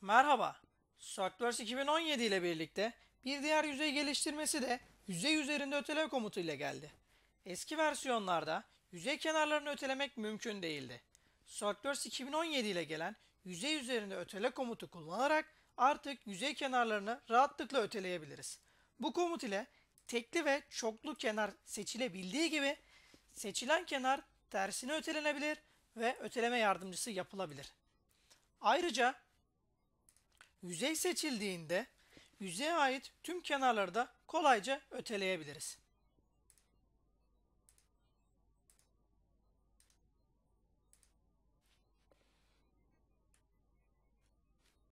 Merhaba, SOLIDWORKS 2017 ile birlikte bir diğer yüzey geliştirmesi de yüzey üzerinde ötele komutu ile geldi. Eski versiyonlarda yüzey kenarlarını ötelemek mümkün değildi. SOLIDWORKS 2017 ile gelen yüzey üzerinde ötele komutu kullanarak artık yüzey kenarlarını rahatlıkla öteleyebiliriz. Bu komut ile tekli ve çoklu kenar seçilebildiği gibi seçilen kenar tersine ötelenebilir ve öteleme yardımcısı yapılabilir. Ayrıca Yüzey seçildiğinde yüzeye ait tüm kenarları da kolayca öteleyebiliriz.